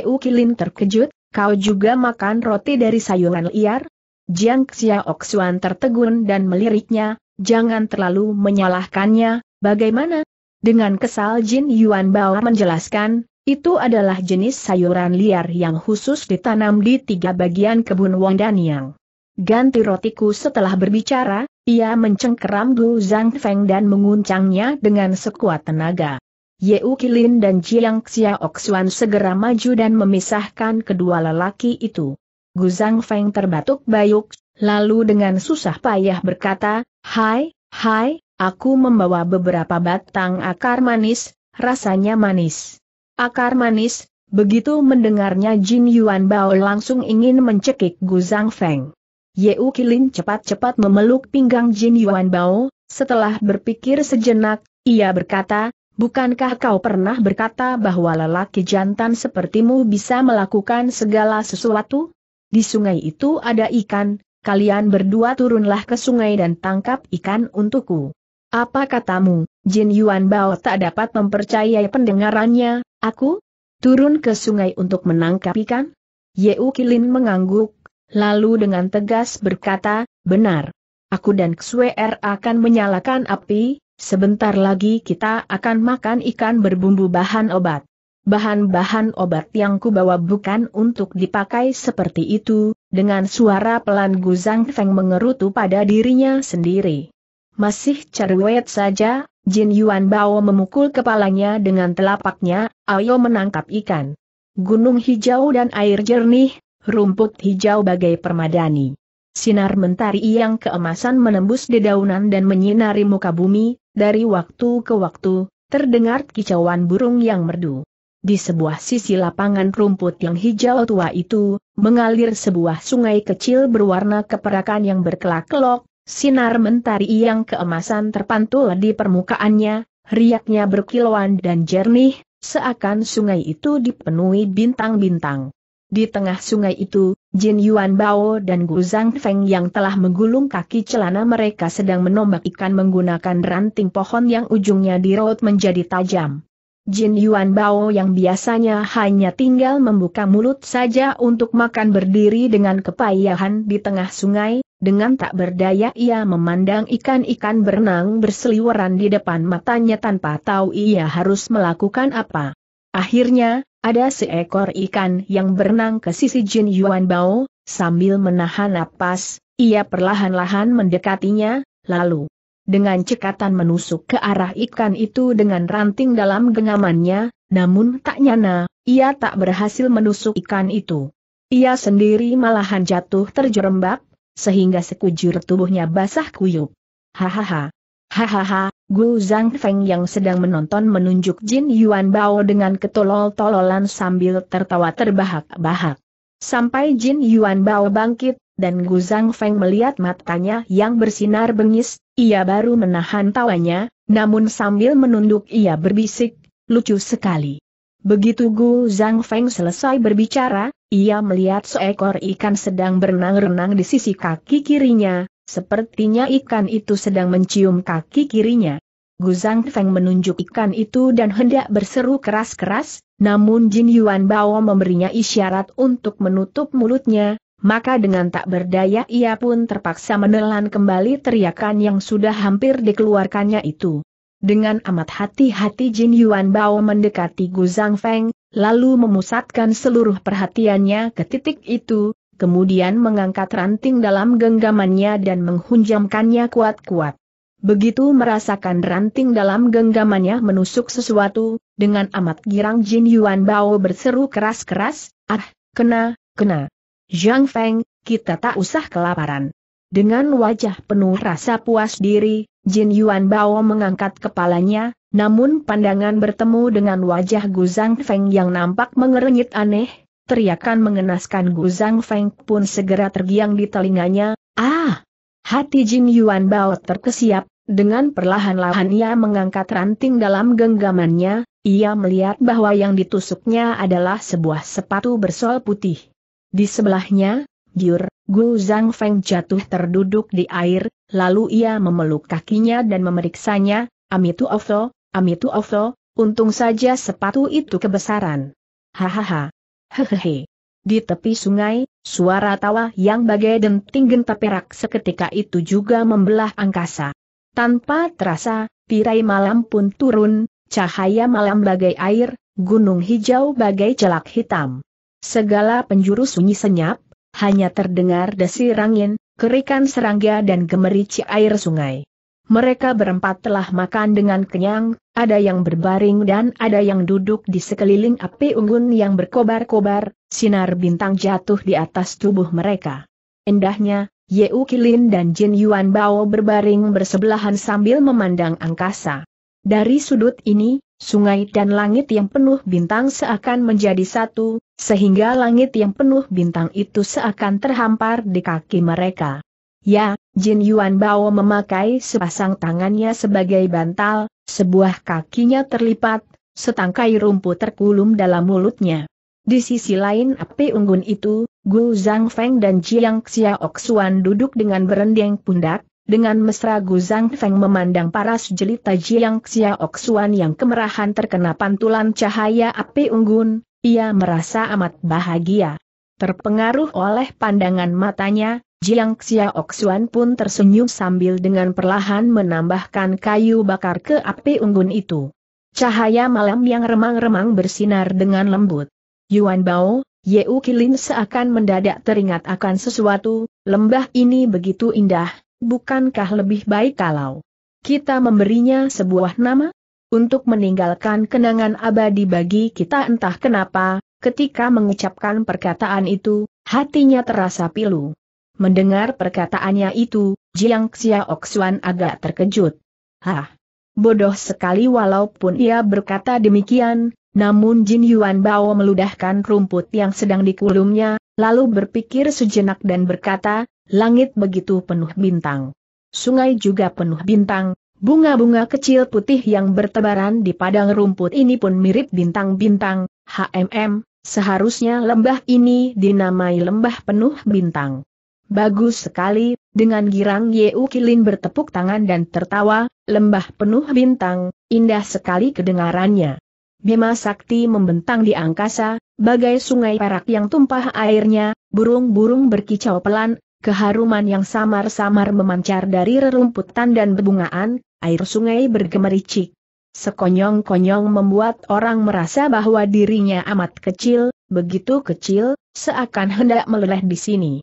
[SPEAKER 1] U Kilin terkejut, kau juga makan roti dari sayuran liar? Jiang Xiaok tertegun dan meliriknya, jangan terlalu menyalahkannya, bagaimana? Dengan kesal Jin Yuan Bao menjelaskan, itu adalah jenis sayuran liar yang khusus ditanam di tiga bagian kebun Wang Daniang. Ganti rotiku setelah berbicara, ia mencengkeram Gu Zhang Feng dan menguncangnya dengan sekuat tenaga. Ye Kilin dan Jiang Xiaok segera maju dan memisahkan kedua lelaki itu. Gu Zhang Feng terbatuk bayuk, lalu dengan susah payah berkata, Hai, hai, aku membawa beberapa batang akar manis, rasanya manis. Akar manis, begitu mendengarnya Jin Yuan Bao langsung ingin mencekik Gu Zhang Feng. U Kilin cepat-cepat memeluk pinggang Jin Yuan Bao, setelah berpikir sejenak, ia berkata, Bukankah kau pernah berkata bahwa lelaki jantan sepertimu bisa melakukan segala sesuatu? Di sungai itu ada ikan, kalian berdua turunlah ke sungai dan tangkap ikan untukku. Apa katamu? Jin Yuan Bao tak dapat mempercayai pendengarannya, aku? Turun ke sungai untuk menangkap ikan? Ye Kilin mengangguk, lalu dengan tegas berkata, benar. Aku dan Xuer er akan menyalakan api, sebentar lagi kita akan makan ikan berbumbu bahan obat. Bahan-bahan obat yang kubawa bukan untuk dipakai seperti itu, dengan suara pelan Guzang Feng mengerutu pada dirinya sendiri. Masih cerewet saja, Jin Yuan Bao memukul kepalanya dengan telapaknya, ayo menangkap ikan. Gunung hijau dan air jernih, rumput hijau bagai permadani. Sinar mentari yang keemasan menembus dedaunan dan menyinari muka bumi, dari waktu ke waktu, terdengar kicauan burung yang merdu. Di sebuah sisi lapangan rumput yang hijau tua itu, mengalir sebuah sungai kecil berwarna keperakan yang berkelak-kelok, Sinar mentari yang keemasan terpantul di permukaannya, riaknya berkilauan dan jernih, seakan sungai itu dipenuhi bintang-bintang. Di tengah sungai itu, Jin Yuan Bao dan Gu Zhang Feng yang telah menggulung kaki celana mereka sedang menombak ikan menggunakan ranting pohon yang ujungnya dirot menjadi tajam. Jin Yuan Bao yang biasanya hanya tinggal membuka mulut saja untuk makan berdiri dengan kepayahan di tengah sungai, dengan tak berdaya ia memandang ikan-ikan berenang berseliweran di depan matanya tanpa tahu ia harus melakukan apa. Akhirnya, ada seekor ikan yang berenang ke sisi Jin Yuan Bao, sambil menahan napas, ia perlahan-lahan mendekatinya, lalu dengan cekatan menusuk ke arah ikan itu dengan ranting dalam genggamannya, namun tak nyana, ia tak berhasil menusuk ikan itu. Ia sendiri malahan jatuh terjerembab, sehingga sekujur tubuhnya basah kuyup. Hahaha. Hahaha, Gu Zhang Feng yang sedang menonton menunjuk Jin Yuan Bao dengan ketolol-tololan sambil tertawa terbahak-bahak. Sampai Jin Yuan Bao bangkit, dan Gu Zhang Feng melihat matanya yang bersinar bengis, ia baru menahan tawanya, namun sambil menunduk ia berbisik, lucu sekali. Begitu Gu Zhang Feng selesai berbicara, ia melihat seekor ikan sedang berenang-renang di sisi kaki kirinya, sepertinya ikan itu sedang mencium kaki kirinya. Guzang Feng menunjuk ikan itu dan hendak berseru keras-keras, namun Jin Yuan Bao memberinya isyarat untuk menutup mulutnya, maka dengan tak berdaya ia pun terpaksa menelan kembali teriakan yang sudah hampir dikeluarkannya itu. Dengan amat hati-hati Jin Yuan Bao mendekati Zhang Feng, lalu memusatkan seluruh perhatiannya ke titik itu, kemudian mengangkat ranting dalam genggamannya dan menghunjamkannya kuat-kuat. Begitu merasakan ranting dalam genggamannya menusuk sesuatu, dengan amat girang Jin Yuan Bao berseru keras-keras, ah, kena, kena. Zhang Feng, kita tak usah kelaparan. Dengan wajah penuh rasa puas diri, Jin Yuan Bao mengangkat kepalanya, namun pandangan bertemu dengan wajah Gu Zhang Feng yang nampak mengerenyit aneh, teriakan mengenaskan Gu Zhang Feng pun segera tergiang di telinganya, ah! Hati Jin Yuan Bao terkesiap, dengan perlahan-lahan ia mengangkat ranting dalam genggamannya, ia melihat bahwa yang ditusuknya adalah sebuah sepatu bersol putih. Di sebelahnya, giur, Gu Zhang Feng jatuh terduduk di air, lalu ia memeluk kakinya dan memeriksanya, Amitu Ofto, Amitu Ofto, untung saja sepatu itu kebesaran. Hahaha. Hehehe. Di tepi sungai, suara tawa yang bagai denting genta perak seketika itu juga membelah angkasa. Tanpa terasa, tirai malam pun turun, cahaya malam bagai air, gunung hijau bagai celak hitam. Segala penjuru sunyi senyap, hanya terdengar desir angin, kerikan serangga dan gemerici air sungai. Mereka berempat telah makan dengan kenyang, ada yang berbaring dan ada yang duduk di sekeliling api unggun yang berkobar-kobar, sinar bintang jatuh di atas tubuh mereka. Indahnya, Yeu Kilin dan Jin Yuan Bao berbaring bersebelahan sambil memandang angkasa. Dari sudut ini, sungai dan langit yang penuh bintang seakan menjadi satu, sehingga langit yang penuh bintang itu seakan terhampar di kaki mereka. Ya, Jin Yuan Bao memakai sepasang tangannya sebagai bantal, sebuah kakinya terlipat, setangkai rumput terkulum dalam mulutnya. Di sisi lain api unggun itu, Gu Zhang Feng dan Jiang Xiaoxuan duduk dengan berendeng pundak, dengan mesra Gu Zhang Feng memandang paras jelita Jiang Xiaoxuan yang kemerahan terkena pantulan cahaya api unggun, ia merasa amat bahagia. Terpengaruh oleh pandangan matanya, Jiang Xiaoxuan pun tersenyum sambil dengan perlahan menambahkan kayu bakar ke api unggun itu. Cahaya malam yang remang-remang bersinar dengan lembut. Yuan Bao, Yeu Kilin seakan mendadak teringat akan sesuatu, lembah ini begitu indah, bukankah lebih baik kalau kita memberinya sebuah nama? untuk meninggalkan kenangan abadi bagi kita entah kenapa, ketika mengucapkan perkataan itu, hatinya terasa pilu. Mendengar perkataannya itu, Jiang Xiaoxuan agak terkejut. Hah! Bodoh sekali walaupun ia berkata demikian, namun Jin Yuan Bao meludahkan rumput yang sedang dikulumnya, lalu berpikir sejenak dan berkata, langit begitu penuh bintang. Sungai juga penuh bintang, Bunga-bunga kecil putih yang bertebaran di padang rumput ini pun mirip bintang-bintang, HMM, seharusnya lembah ini dinamai lembah penuh bintang. Bagus sekali, dengan girang Yeu Kilin bertepuk tangan dan tertawa, lembah penuh bintang, indah sekali kedengarannya. Bima Sakti membentang di angkasa, bagai sungai perak yang tumpah airnya, burung-burung berkicau pelan, keharuman yang samar-samar memancar dari rerumputan dan bebungaan, air sungai bergemericik. Sekonyong-konyong membuat orang merasa bahwa dirinya amat kecil, begitu kecil, seakan hendak meleleh di sini.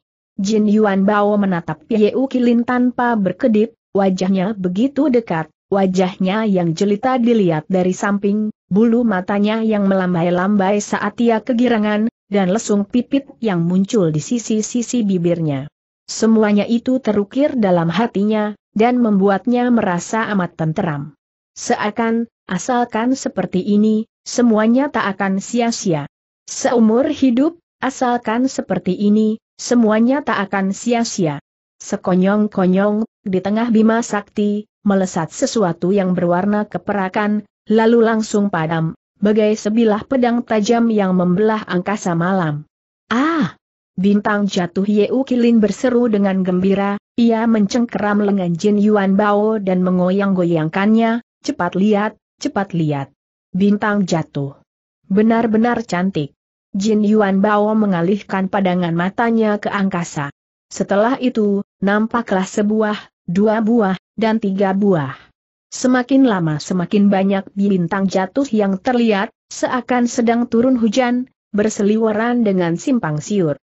[SPEAKER 1] Jin Yuan Bao menatap U Kilin tanpa berkedip, wajahnya begitu dekat, wajahnya yang jelita dilihat dari samping, bulu matanya yang melambai-lambai saat ia kegirangan, dan lesung pipit yang muncul di sisi-sisi bibirnya. Semuanya itu terukir dalam hatinya, dan membuatnya merasa amat tenteram. Seakan, asalkan seperti ini, semuanya tak akan sia-sia. Seumur hidup, asalkan seperti ini, semuanya tak akan sia-sia. Sekonyong-konyong, di tengah Bima Sakti, melesat sesuatu yang berwarna keperakan, lalu langsung padam, bagai sebilah pedang tajam yang membelah angkasa malam. Ah! Bintang jatuh Yeu Kilin berseru dengan gembira, ia mencengkeram lengan Jin Yuan Bao dan mengoyang-goyangkannya, cepat lihat, cepat lihat. Bintang jatuh. Benar-benar cantik. Jin Yuan Bao mengalihkan pandangan matanya ke angkasa. Setelah itu, nampaklah sebuah, dua buah, dan tiga buah. Semakin lama semakin banyak bintang jatuh yang terlihat, seakan sedang turun hujan, berseliweran dengan simpang siur.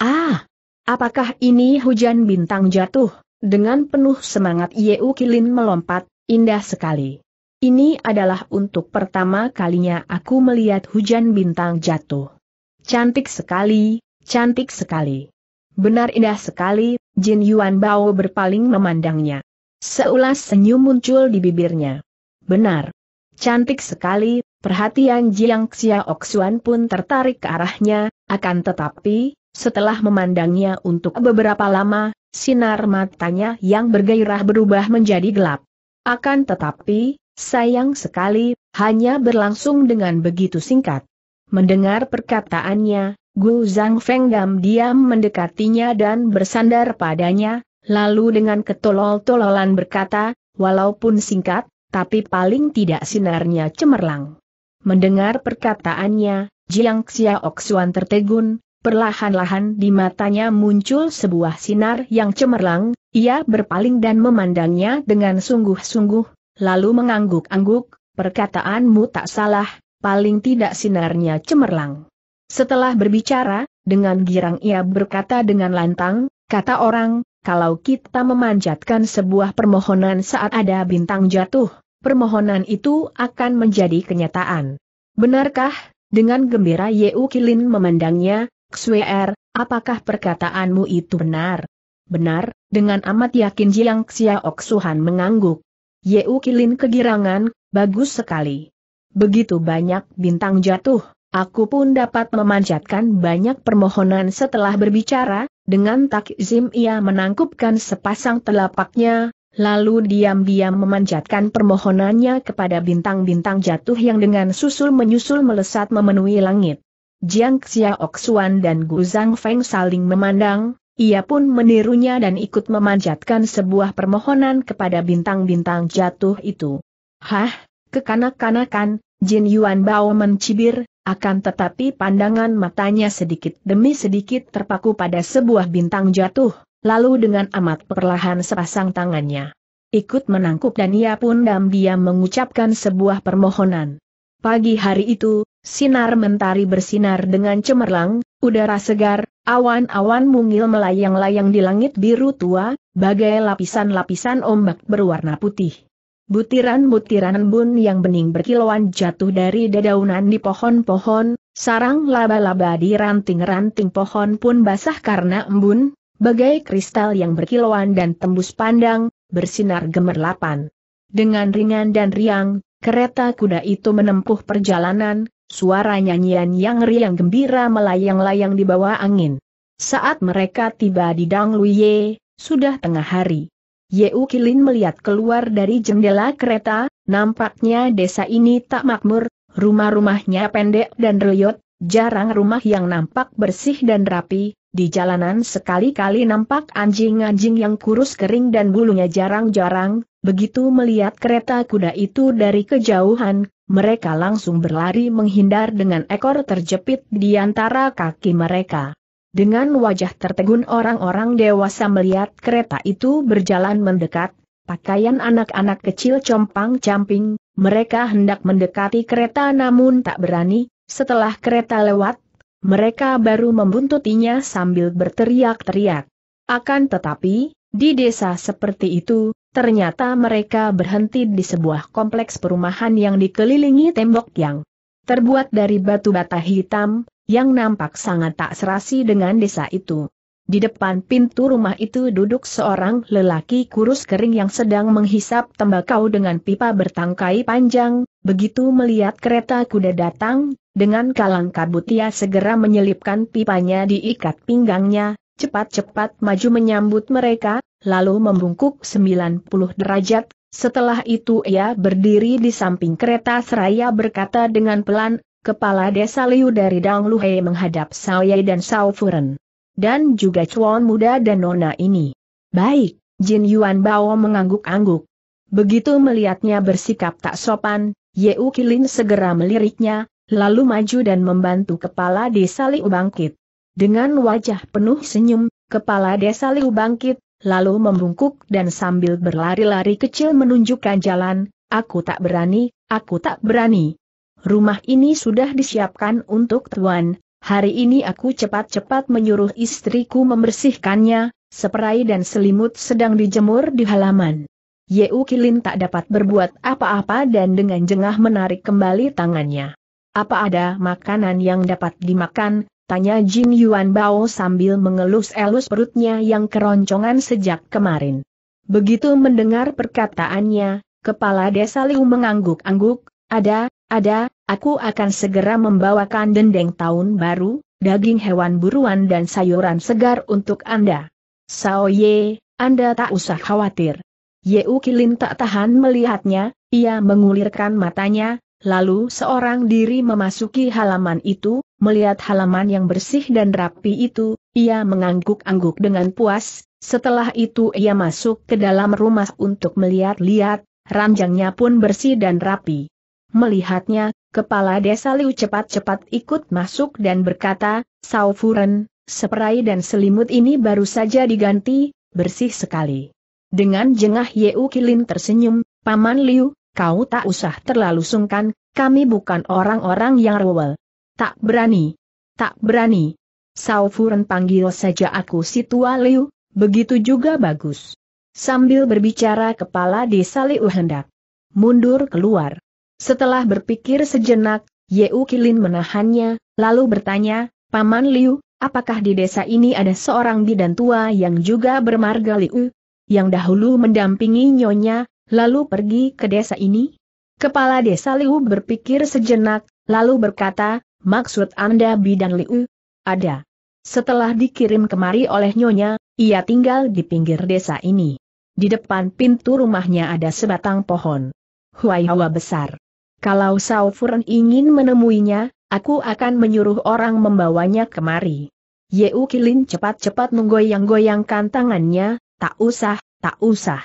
[SPEAKER 1] Ah! Apakah ini hujan bintang jatuh? Dengan penuh semangat Yeu Kilin melompat, indah sekali. Ini adalah untuk pertama kalinya aku melihat hujan bintang jatuh. Cantik sekali, cantik sekali. Benar indah sekali, Jin Yuan Bao berpaling memandangnya. Seulas senyum muncul di bibirnya. Benar. Cantik sekali, perhatian Jiang Xiaoxuan pun tertarik ke arahnya, akan tetapi, setelah memandangnya untuk beberapa lama, sinar matanya yang bergairah berubah menjadi gelap. Akan tetapi, sayang sekali, hanya berlangsung dengan begitu singkat. Mendengar perkataannya, Gu Zhang Fenggam diam mendekatinya dan bersandar padanya, lalu dengan ketolol-tololan berkata, walaupun singkat, tapi paling tidak sinarnya cemerlang. Mendengar perkataannya, Jiang Xiaoxuan tertegun, Perlahan-lahan di matanya muncul sebuah sinar yang cemerlang, ia berpaling dan memandangnya dengan sungguh-sungguh, lalu mengangguk-angguk, perkataanmu tak salah, paling tidak sinarnya cemerlang. Setelah berbicara, dengan girang ia berkata dengan lantang, kata orang, kalau kita memanjatkan sebuah permohonan saat ada bintang jatuh, permohonan itu akan menjadi kenyataan. Benarkah? Dengan gembira Yeu Kilin memandangnya, Xuer, er, apakah perkataanmu itu benar? Benar, dengan amat yakin Jiang Xiaok Suhan mengangguk. Yeu Kilin kegirangan, bagus sekali. Begitu banyak bintang jatuh, aku pun dapat memanjatkan banyak permohonan setelah berbicara, dengan takzim ia menangkupkan sepasang telapaknya, lalu diam-diam memanjatkan permohonannya kepada bintang-bintang jatuh yang dengan susul-menyusul melesat memenuhi langit. Jiang Xiaoxuan dan Gu Zhang Feng saling memandang, ia pun menirunya dan ikut memanjatkan sebuah permohonan kepada bintang-bintang jatuh itu. Hah, kekanak-kanakan, Jin Yuan Bao mencibir, akan tetapi pandangan matanya sedikit demi sedikit terpaku pada sebuah bintang jatuh, lalu dengan amat perlahan sepasang tangannya. Ikut menangkup dan ia pun diam-diam mengucapkan sebuah permohonan. Pagi hari itu, Sinar mentari bersinar dengan cemerlang, udara segar, awan-awan mungil melayang-layang di langit biru tua, bagai lapisan-lapisan ombak berwarna putih. Butiran-butiran embun yang bening berkilauan jatuh dari dedaunan di pohon-pohon, sarang laba-laba di ranting-ranting pohon pun basah karena embun, bagai kristal yang berkilauan dan tembus pandang, bersinar gemerlapan. Dengan ringan dan riang, Kereta kuda itu menempuh perjalanan, Suara nyanyian yang riang gembira melayang-layang di bawah angin. Saat mereka tiba di Luye, sudah tengah hari. Yeu Kilin melihat keluar dari jendela kereta, nampaknya desa ini tak makmur, rumah-rumahnya pendek dan reyot, jarang rumah yang nampak bersih dan rapi, di jalanan sekali-kali nampak anjing-anjing yang kurus kering dan bulunya jarang-jarang, begitu melihat kereta kuda itu dari kejauhan, mereka langsung berlari menghindar dengan ekor terjepit di antara kaki mereka. Dengan wajah tertegun orang-orang dewasa melihat kereta itu berjalan mendekat, pakaian anak-anak kecil compang-camping, mereka hendak mendekati kereta namun tak berani, setelah kereta lewat, mereka baru membuntutinya sambil berteriak-teriak. Akan tetapi, di desa seperti itu, Ternyata mereka berhenti di sebuah kompleks perumahan yang dikelilingi tembok yang terbuat dari batu bata hitam, yang nampak sangat tak serasi dengan desa itu. Di depan pintu rumah itu duduk seorang lelaki kurus kering yang sedang menghisap tembakau dengan pipa bertangkai panjang, begitu melihat kereta kuda datang, dengan kalang kabut ia segera menyelipkan pipanya diikat pinggangnya, cepat-cepat maju menyambut mereka, lalu membungkuk 90 derajat, setelah itu ia berdiri di samping kereta seraya berkata dengan pelan, Kepala Desa Liu dari Dang Dangluhe menghadap Saoye dan Furen. Dan juga cuan muda dan nona ini. Baik, Jin Yuan Bao mengangguk-angguk. Begitu melihatnya bersikap tak sopan, Yeu Kilin segera meliriknya, lalu maju dan membantu kepala desa Liu bangkit. Dengan wajah penuh senyum, kepala desa Liu bangkit, lalu membungkuk dan sambil berlari-lari kecil menunjukkan jalan, aku tak berani, aku tak berani. Rumah ini sudah disiapkan untuk tuan, hari ini aku cepat-cepat menyuruh istriku membersihkannya, seperai dan selimut sedang dijemur di halaman. Yeu Kilin tak dapat berbuat apa-apa dan dengan jengah menarik kembali tangannya. Apa ada makanan yang dapat dimakan, Tanya Jin Yuan Bao sambil mengelus-elus perutnya yang keroncongan sejak kemarin. Begitu mendengar perkataannya, kepala desa Liu mengangguk-angguk, ada, ada, aku akan segera membawakan dendeng tahun baru, daging hewan buruan dan sayuran segar untuk Anda. Sao Ye, Anda tak usah khawatir. Ye Kilin tak tahan melihatnya, ia mengulirkan matanya, Lalu seorang diri memasuki halaman itu, melihat halaman yang bersih dan rapi itu, ia mengangguk-angguk dengan puas, setelah itu ia masuk ke dalam rumah untuk melihat-lihat, ranjangnya pun bersih dan rapi. Melihatnya, kepala desa Liu cepat-cepat ikut masuk dan berkata, Sao Furen, seperai dan selimut ini baru saja diganti, bersih sekali. Dengan jengah Yeu Kilin tersenyum, Paman Liu, Kau tak usah terlalu sungkan, kami bukan orang-orang yang rewel. Tak berani. Tak berani. Saufuren panggil saja aku si tua Liu, begitu juga bagus. Sambil berbicara kepala desa Liu hendak mundur keluar. Setelah berpikir sejenak, Yeu Kilin menahannya, lalu bertanya, Paman Liu, apakah di desa ini ada seorang bidan tua yang juga bermarga Liu? Yang dahulu mendampingi nyonya, lalu pergi ke desa ini? Kepala desa Liu berpikir sejenak, lalu berkata, maksud Anda bidan Liu? Ada. Setelah dikirim kemari oleh nyonya, ia tinggal di pinggir desa ini. Di depan pintu rumahnya ada sebatang pohon. Huai hawa besar. Kalau Furen ingin menemuinya, aku akan menyuruh orang membawanya kemari. Yeu Kilin cepat-cepat menggoyang-goyangkan tangannya, tak usah, tak usah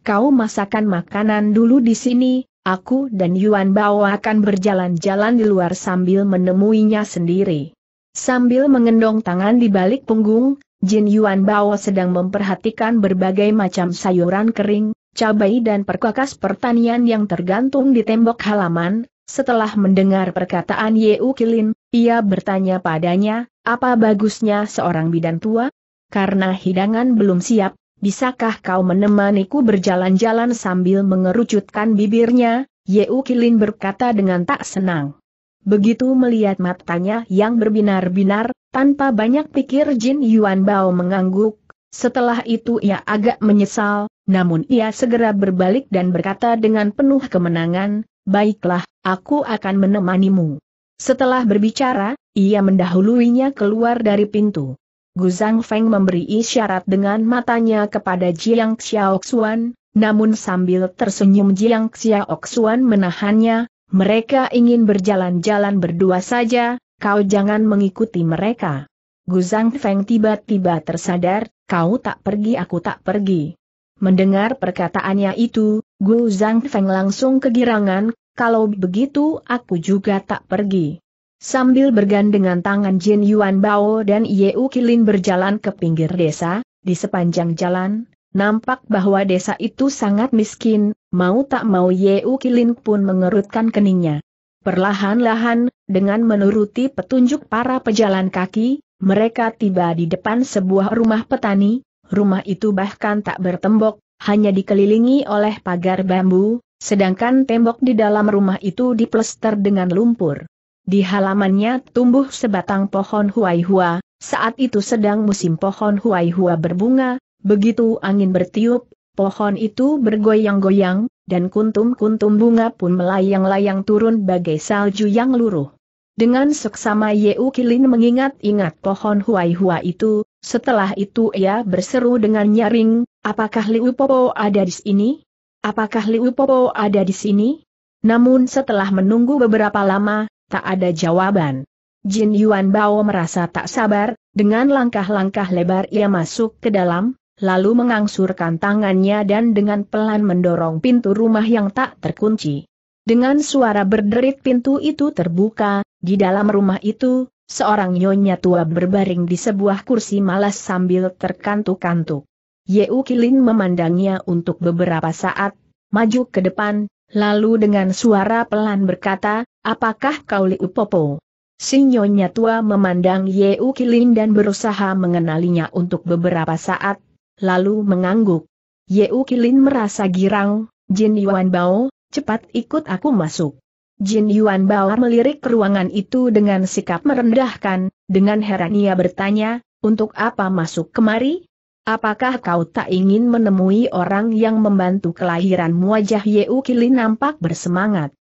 [SPEAKER 1] kau masakan makanan dulu di sini, aku dan Yuan Bao akan berjalan-jalan di luar sambil menemuinya sendiri. Sambil mengendong tangan di balik punggung, Jin Yuan Bao sedang memperhatikan berbagai macam sayuran kering, cabai dan perkakas pertanian yang tergantung di tembok halaman, setelah mendengar perkataan U Kilin, ia bertanya padanya, apa bagusnya seorang bidan tua? Karena hidangan belum siap, Bisakah kau menemaniku berjalan-jalan sambil mengerucutkan bibirnya? Yeu Kilin berkata dengan tak senang. Begitu melihat matanya yang berbinar-binar, tanpa banyak pikir Jin Yuan Bao mengangguk. Setelah itu ia agak menyesal, namun ia segera berbalik dan berkata dengan penuh kemenangan, Baiklah, aku akan menemanimu. Setelah berbicara, ia mendahuluinya keluar dari pintu. Guzang Feng memberi isyarat dengan matanya kepada Jiang Xiaoxuan, namun sambil tersenyum Jiang Xiaoxuan menahannya, mereka ingin berjalan-jalan berdua saja, kau jangan mengikuti mereka. Gu Zhang Feng tiba-tiba tersadar, kau tak pergi aku tak pergi. Mendengar perkataannya itu, Gu Zhang Feng langsung kegirangan, kalau begitu aku juga tak pergi. Sambil bergandengan tangan Jin Yuan Bao dan Yeu Kilin berjalan ke pinggir desa, di sepanjang jalan, nampak bahwa desa itu sangat miskin, mau tak mau Yeu Kilin pun mengerutkan keningnya. Perlahan-lahan, dengan menuruti petunjuk para pejalan kaki, mereka tiba di depan sebuah rumah petani, rumah itu bahkan tak bertembok, hanya dikelilingi oleh pagar bambu, sedangkan tembok di dalam rumah itu diplester dengan lumpur. Di halamannya tumbuh sebatang pohon huai-hua, saat itu sedang musim pohon huai-hua berbunga, begitu angin bertiup, pohon itu bergoyang-goyang, dan kuntum-kuntum bunga pun melayang-layang turun bagai salju yang luruh. Dengan seksama Yeu Kilin mengingat-ingat pohon huai-hua itu, setelah itu ia berseru dengan nyaring, apakah Liu Popo ada di sini? Apakah Liu Popo ada di sini? Namun setelah menunggu beberapa lama, tak ada jawaban. Jin Yuan Bao merasa tak sabar, dengan langkah-langkah lebar ia masuk ke dalam, lalu mengangsurkan tangannya dan dengan pelan mendorong pintu rumah yang tak terkunci. Dengan suara berderit pintu itu terbuka, di dalam rumah itu, seorang nyonya tua berbaring di sebuah kursi malas sambil terkantuk-kantuk. Yeu Kilin memandangnya untuk beberapa saat, maju ke depan, Lalu dengan suara pelan berkata, apakah kau Liu Popo? Sinyonya tua memandang Yeu Kilin dan berusaha mengenalinya untuk beberapa saat, lalu mengangguk. Yeu Kilin merasa girang, Jin Yuan Bao, cepat ikut aku masuk. Jin Yuan Bao melirik ruangan itu dengan sikap merendahkan, dengan heran ia bertanya, untuk apa masuk kemari? Apakah kau tak ingin menemui orang yang membantu kelahiranmu? Wajah Yeu Kili nampak bersemangat.